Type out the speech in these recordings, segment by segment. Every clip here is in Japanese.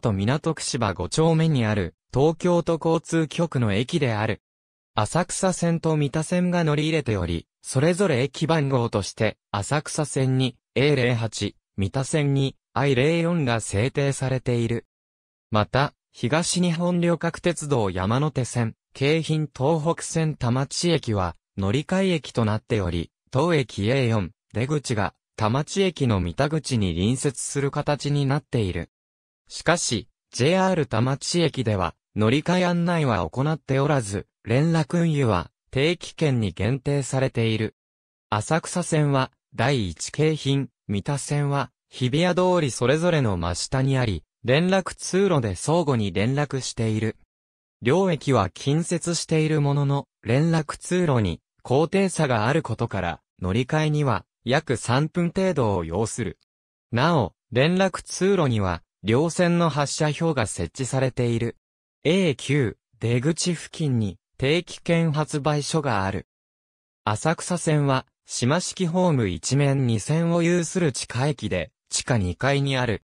都港区芝5丁目にある、東京都交通局の駅である。浅草線と三田線が乗り入れており、それぞれ駅番号として、浅草線に A08、三田線に I04 が制定されている。また、東日本旅客鉄道山手線、京浜東北線田町駅は、乗り換え駅となっており、当駅 A4、出口が、田町駅の三田口に隣接する形になっている。しかし、JR 田町駅では、乗り換え案内は行っておらず、連絡運輸は定期券に限定されている。浅草線は第一京浜、三田線は日比谷通りそれぞれの真下にあり、連絡通路で相互に連絡している。両駅は近接しているものの、連絡通路に高低差があることから、乗り換えには約3分程度を要する。なお、連絡通路には両線の発射表が設置されている。a 級出口付近に定期券発売所がある。浅草線は、島式ホーム一面二線を有する地下駅で、地下2階にある。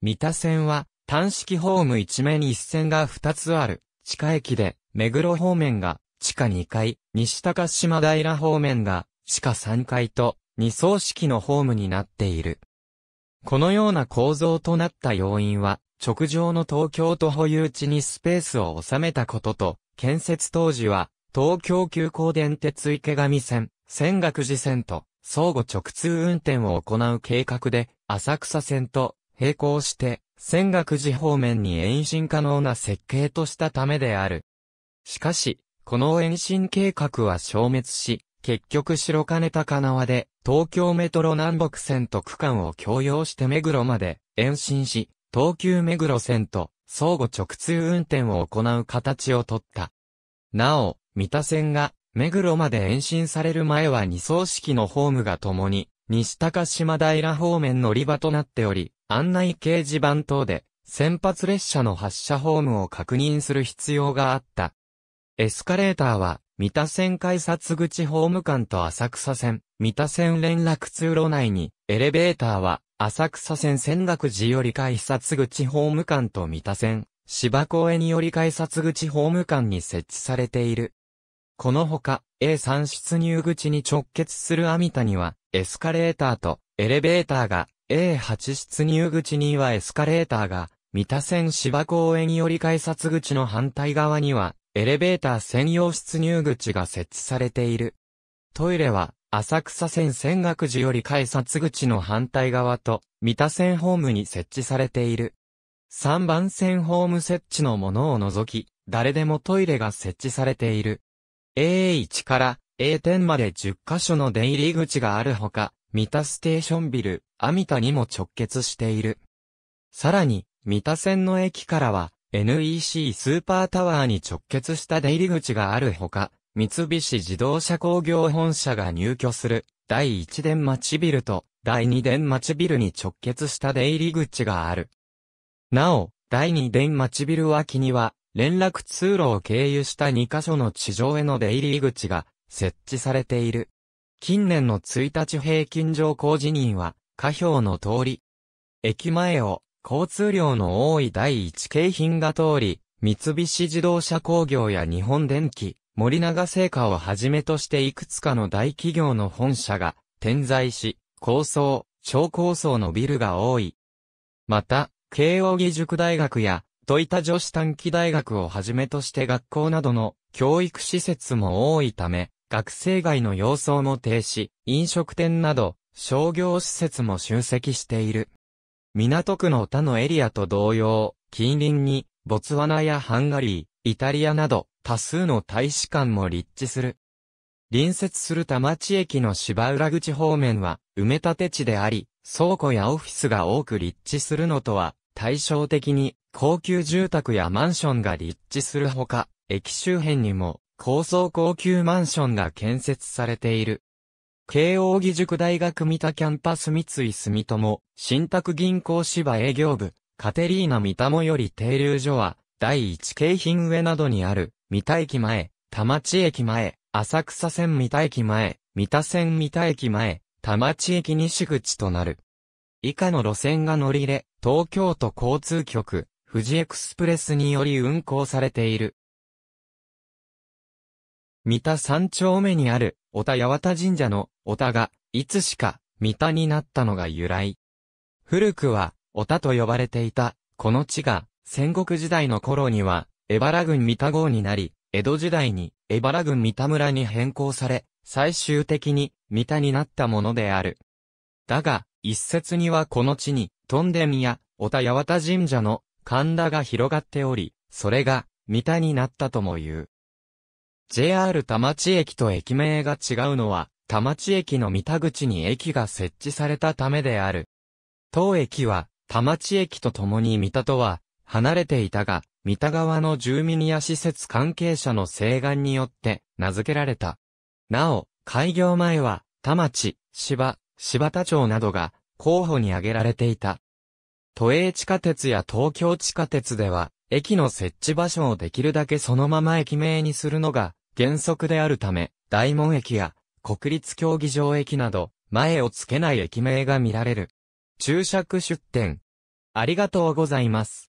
三田線は、単式ホーム一面一線が2つある、地下駅で、目黒方面が、地下2階、西高島平方面が、地下3階と、二層式のホームになっている。このような構造となった要因は、直上の東京都保有地にスペースを収めたことと、建設当時は、東京急行電鉄池上線、仙岳寺線と、相互直通運転を行う計画で、浅草線と並行して、仙岳寺方面に延伸可能な設計としたためである。しかし、この延伸計画は消滅し、結局白金高輪で東京メトロ南北線と区間を共用して目黒まで延伸し、東急目黒線と相互直通運転を行う形をとった。なお、三田線が目黒まで延伸される前は二層式のホームが共に、西高島平方面乗り場となっており、案内掲示板等で、先発列車の発車ホームを確認する必要があった。エスカレーターは、三田線改札口ホームと浅草線、三田線連絡通路内に、エレベーターは、浅草線仙岳寺より改札口ホームと三田線、芝公園より改札口ホームに設置されている。このほか、A3 出入口に直結する阿ミタには、エスカレーターとエレベーターが、A8 出入口にはエスカレーターが、三田線芝公園より改札口の反対側には、エレベーター専用出入口が設置されている。トイレは、浅草線泉岳寺より改札口の反対側と、三田線ホームに設置されている。3番線ホーム設置のものを除き、誰でもトイレが設置されている。A1 から A10 まで10カ所の出入り口があるほか、三田ステーションビル、アミタにも直結している。さらに、三田線の駅からは、NEC スーパータワーに直結した出入り口があるほか、三菱自動車工業本社が入居する第1電町ビルと第2電町ビルに直結した出入り口がある。なお、第2電町ビル脇には連絡通路を経由した2カ所の地上への出入り口が設置されている。近年の1日平均上工事人は、下表の通り、駅前を交通量の多い第一京浜が通り、三菱自動車工業や日本電機、森永製菓をはじめとしていくつかの大企業の本社が点在し、高層、超高層のビルが多い。また、慶応義塾大学や、といた女子短期大学をはじめとして学校などの教育施設も多いため、学生街の様相も停止、飲食店など商業施設も集積している。港区の他のエリアと同様、近隣に、ボツワナやハンガリー、イタリアなど、多数の大使館も立地する。隣接する田町駅の芝浦口方面は、埋め立て地であり、倉庫やオフィスが多く立地するのとは、対照的に、高級住宅やマンションが立地するほか、駅周辺にも、高層高級マンションが建設されている。慶応義塾大学三田キャンパス三井住友、信託銀行芝営業部、カテリーナ三田もより停留所は、第一京浜上などにある、三田駅前、田町駅前、浅草線三田駅前、三田線三田駅前、田町駅西口となる。以下の路線が乗り入れ、東京都交通局、富士エクスプレスにより運行されている。三田三丁目にある、小田八幡神社の、小田が、いつしか、三田になったのが由来。古くは、小田と呼ばれていた、この地が、戦国時代の頃には、江原郡三田郷になり、江戸時代に、江原郡三田村に変更され、最終的に、三田になったものである。だが、一説にはこの地に、トンデミや、小田八幡神社の、神田が広がっており、それが、三田になったとも言う。JR 田町駅と駅名が違うのは、田町駅の三田口に駅が設置されたためである。当駅は、田町駅と共に三田とは、離れていたが、三田川の住民や施設関係者の請願によって、名付けられた。なお、開業前は、田町、芝、柴田町などが、候補に挙げられていた。都営地下鉄や東京地下鉄では、駅の設置場所をできるだけそのまま駅名にするのが原則であるため、大門駅や国立競技場駅など、前をつけない駅名が見られる。注釈出店。ありがとうございます。